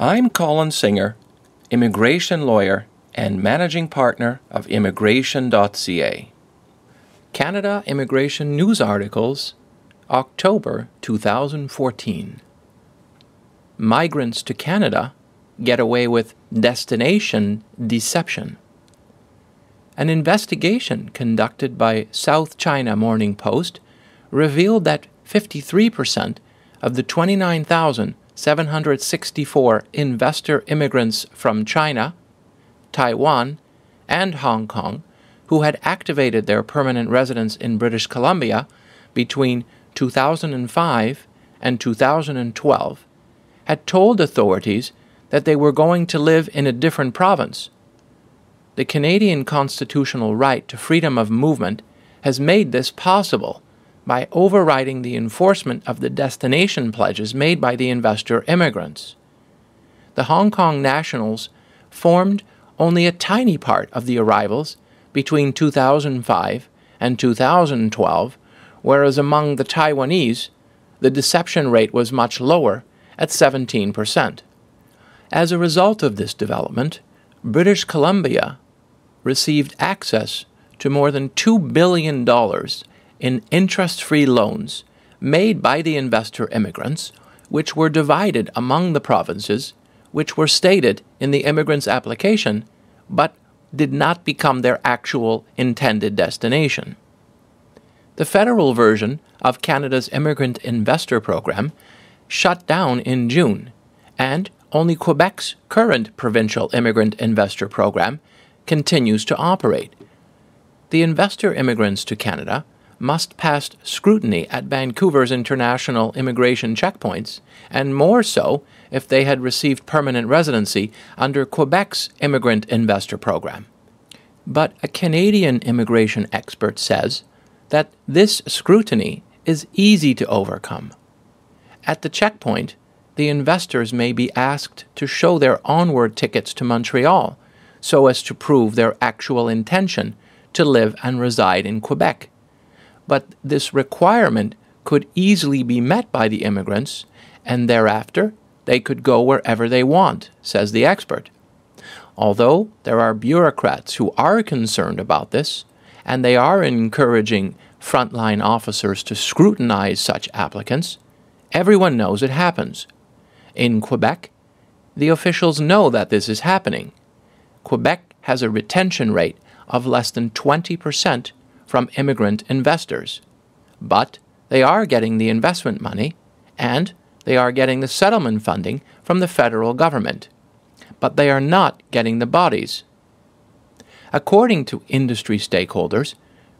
I'm Colin Singer, immigration lawyer and managing partner of immigration.ca. Canada Immigration News Articles, October 2014. Migrants to Canada get away with destination deception. An investigation conducted by South China Morning Post revealed that 53% of the 29,000 764 investor immigrants from China, Taiwan, and Hong Kong who had activated their permanent residence in British Columbia between 2005 and 2012 had told authorities that they were going to live in a different province. The Canadian constitutional right to freedom of movement has made this possible by overriding the enforcement of the destination pledges made by the investor immigrants. The Hong Kong nationals formed only a tiny part of the arrivals between 2005 and 2012, whereas among the Taiwanese, the deception rate was much lower at 17%. As a result of this development, British Columbia received access to more than $2 billion in interest free loans made by the investor immigrants, which were divided among the provinces, which were stated in the immigrant's application, but did not become their actual intended destination. The federal version of Canada's Immigrant Investor Program shut down in June, and only Quebec's current provincial immigrant investor program continues to operate. The investor immigrants to Canada must pass scrutiny at Vancouver's international immigration checkpoints, and more so if they had received permanent residency under Quebec's immigrant investor program. But a Canadian immigration expert says that this scrutiny is easy to overcome. At the checkpoint, the investors may be asked to show their onward tickets to Montreal so as to prove their actual intention to live and reside in Quebec but this requirement could easily be met by the immigrants, and thereafter they could go wherever they want, says the expert. Although there are bureaucrats who are concerned about this, and they are encouraging frontline officers to scrutinize such applicants, everyone knows it happens. In Quebec, the officials know that this is happening. Quebec has a retention rate of less than 20% from immigrant investors. But they are getting the investment money and they are getting the settlement funding from the federal government. But they are not getting the bodies. According to industry stakeholders,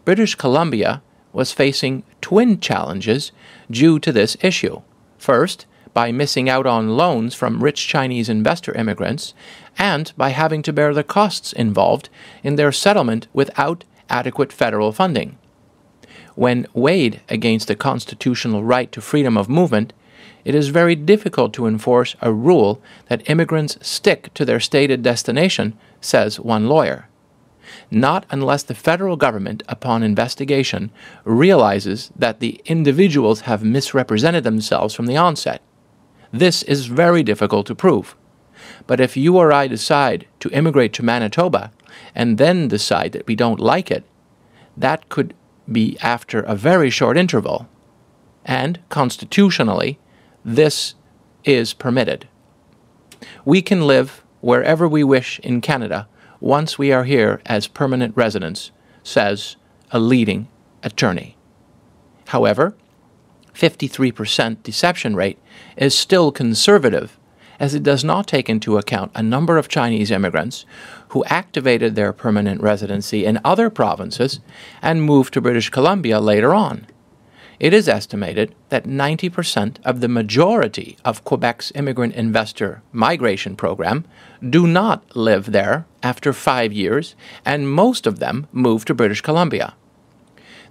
British Columbia was facing twin challenges due to this issue. First, by missing out on loans from rich Chinese investor immigrants, and by having to bear the costs involved in their settlement without adequate federal funding. When weighed against the constitutional right to freedom of movement, it is very difficult to enforce a rule that immigrants stick to their stated destination, says one lawyer. Not unless the federal government, upon investigation, realizes that the individuals have misrepresented themselves from the onset. This is very difficult to prove. But if you or I decide to immigrate to Manitoba, and then decide that we don't like it, that could be after a very short interval. And constitutionally, this is permitted. We can live wherever we wish in Canada once we are here as permanent residents, says a leading attorney. However, 53% deception rate is still conservative as it does not take into account a number of Chinese immigrants who activated their permanent residency in other provinces and moved to British Columbia later on. It is estimated that 90% of the majority of Quebec's immigrant investor migration program do not live there after five years, and most of them move to British Columbia.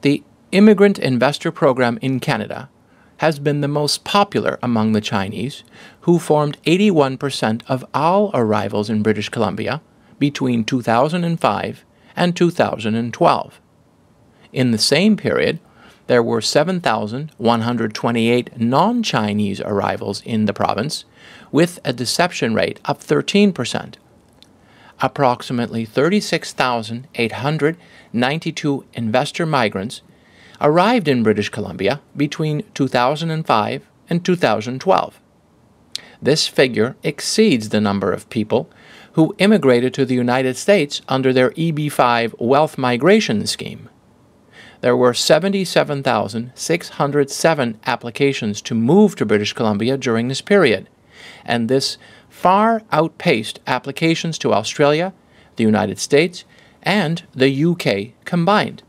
The Immigrant Investor Program in Canada has been the most popular among the Chinese, who formed 81% of all arrivals in British Columbia between 2005 and 2012. In the same period, there were 7,128 non Chinese arrivals in the province, with a deception rate of 13%. Approximately 36,892 investor migrants arrived in British Columbia between 2005 and 2012. This figure exceeds the number of people who immigrated to the United States under their EB-5 wealth migration scheme. There were 77,607 applications to move to British Columbia during this period, and this far outpaced applications to Australia, the United States, and the UK combined.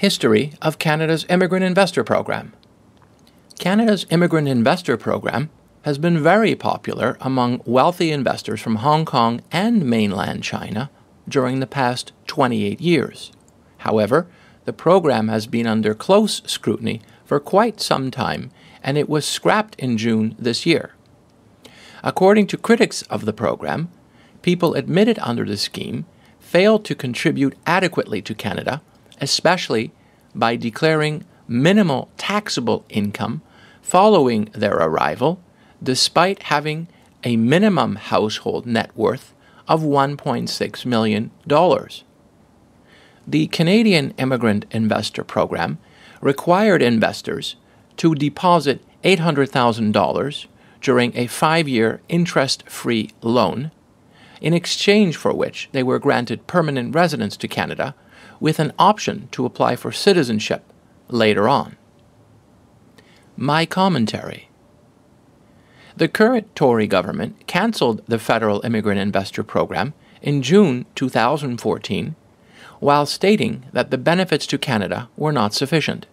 History of Canada's Immigrant Investor Program. Canada's Immigrant Investor Program has been very popular among wealthy investors from Hong Kong and mainland China during the past 28 years. However, the program has been under close scrutiny for quite some time and it was scrapped in June this year. According to critics of the program, people admitted under the scheme failed to contribute adequately to Canada especially by declaring minimal taxable income following their arrival, despite having a minimum household net worth of $1.6 million. The Canadian Immigrant Investor Program required investors to deposit $800,000 during a five year interest free loan, in exchange for which they were granted permanent residence to Canada with an option to apply for citizenship later on. My commentary. The current Tory government cancelled the federal immigrant investor program in June 2014 while stating that the benefits to Canada were not sufficient.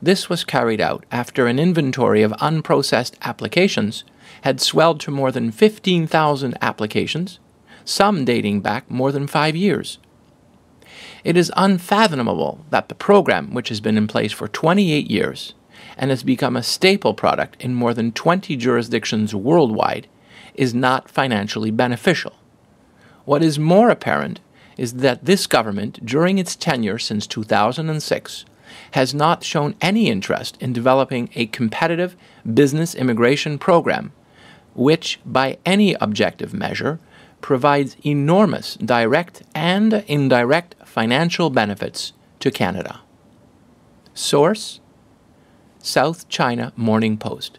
This was carried out after an inventory of unprocessed applications had swelled to more than 15,000 applications, some dating back more than five years, it is unfathomable that the program, which has been in place for 28 years and has become a staple product in more than 20 jurisdictions worldwide, is not financially beneficial. What is more apparent is that this government, during its tenure since 2006, has not shown any interest in developing a competitive business immigration program, which, by any objective measure, provides enormous direct and indirect financial benefits to Canada. Source South China Morning Post.